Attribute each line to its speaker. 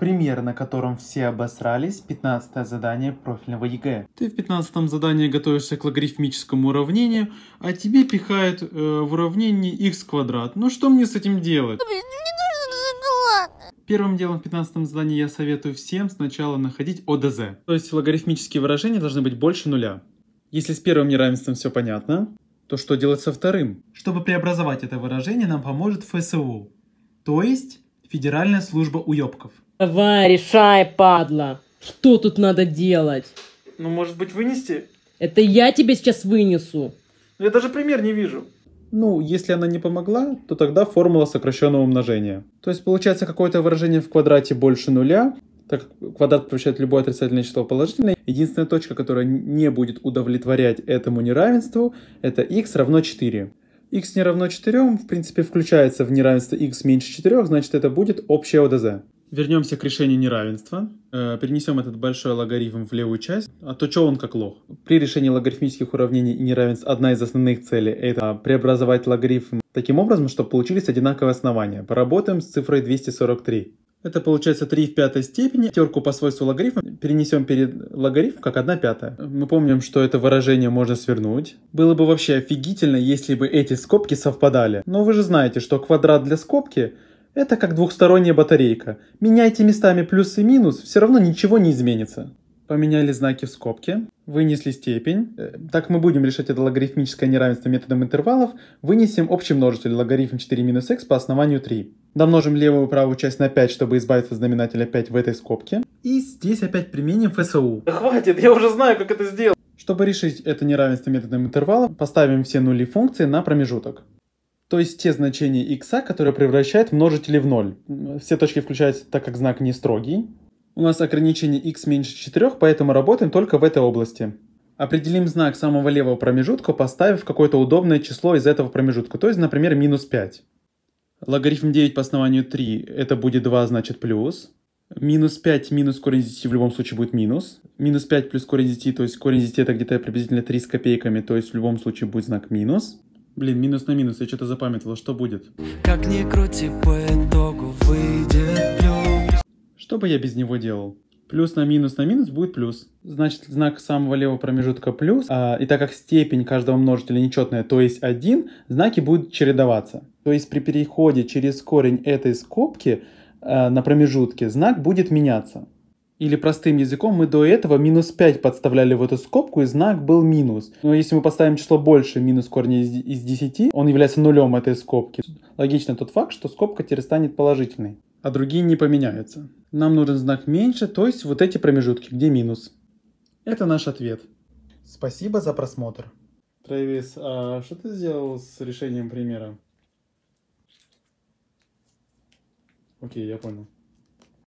Speaker 1: Пример, на котором все обосрались, 15 задание профильного ЕГЭ. Ты в 15 задании готовишься к логарифмическому уравнению, а тебе пихают э, в уравнение х квадрат. Ну что мне с этим делать? Ну первым делом в 15 задании я советую всем сначала находить ОДЗ. То есть логарифмические выражения должны быть больше нуля. Если с первым неравенством все понятно, то что делать со вторым? Чтобы преобразовать это выражение, нам поможет ФСУ, то есть Федеральная служба уёбков. Давай, решай, падла. Что тут надо делать? Ну, может быть, вынести? Это я тебе сейчас вынесу. Ну, я даже пример не вижу. Ну, если она не помогла, то тогда формула сокращенного умножения. То есть получается какое-то выражение в квадрате больше нуля, так как квадрат превращает любое отрицательное число в положительное. Единственная точка, которая не будет удовлетворять этому неравенству, это x равно 4 x не равно 4, в принципе, включается в неравенство x меньше 4, значит, это будет общее ОДЗ. Вернемся к решению неравенства. Э, перенесем этот большой логарифм в левую часть. А то что он как лох. При решении логарифмических уравнений и неравенств одна из основных целей – это преобразовать логарифм таким образом, чтобы получились одинаковые основания. Поработаем с цифрой 243. Это получается 3 в пятой степени. Терку по свойству логарифма перенесем перед логарифм как 1 пятая. Мы помним, что это выражение можно свернуть. Было бы вообще офигительно, если бы эти скобки совпадали. Но вы же знаете, что квадрат для скобки – это как двухсторонняя батарейка. Меняйте местами плюс и минус, все равно ничего не изменится. Поменяли знаки в скобке, вынесли степень. Э, так мы будем решать это логарифмическое неравенство методом интервалов. Вынесем общий множитель логарифм 4 минус x по основанию 3. Домножим левую и правую часть на 5, чтобы избавиться от знаменателя 5 в этой скобке. И здесь опять применим ФСУ. Да хватит, я уже знаю, как это сделать. Чтобы решить это неравенство методом интервала, поставим все нули функции на промежуток то есть те значения x, которые превращают множители в ноль. Все точки включаются, так как знак не строгий. У нас ограничение x меньше 4, поэтому работаем только в этой области. Определим знак самого левого промежутка, поставив какое-то удобное число из этого промежутка, то есть, например, минус 5. Логарифм 9 по основанию 3 это будет 2, значит плюс. Минус 5 минус корень из 10 в любом случае будет минус. Минус 5 плюс корень из 10, то есть корень из 10 это где-то приблизительно 3 с копейками, то есть в любом случае будет знак минус. Блин, минус на минус, я что-то запамятовал, что будет? Как ни крути, по итогу выйдет плюс. Что бы я без него делал? Плюс на минус на минус будет плюс. Значит, знак самого левого промежутка плюс. А, и так как степень каждого множителя нечетная, то есть 1, знаки будут чередоваться. То есть при переходе через корень этой скобки а, на промежутке знак будет меняться. Или простым языком мы до этого минус 5 подставляли в эту скобку, и знак был минус. Но если мы поставим число больше минус корня из, из 10, он является нулем этой скобки. Логично тот факт, что скобка теперь станет положительной, а другие не поменяются. Нам нужен знак меньше, то есть вот эти промежутки, где минус. Это наш ответ. Спасибо за просмотр. Трэвис, а что ты сделал с решением примера? Окей, я понял.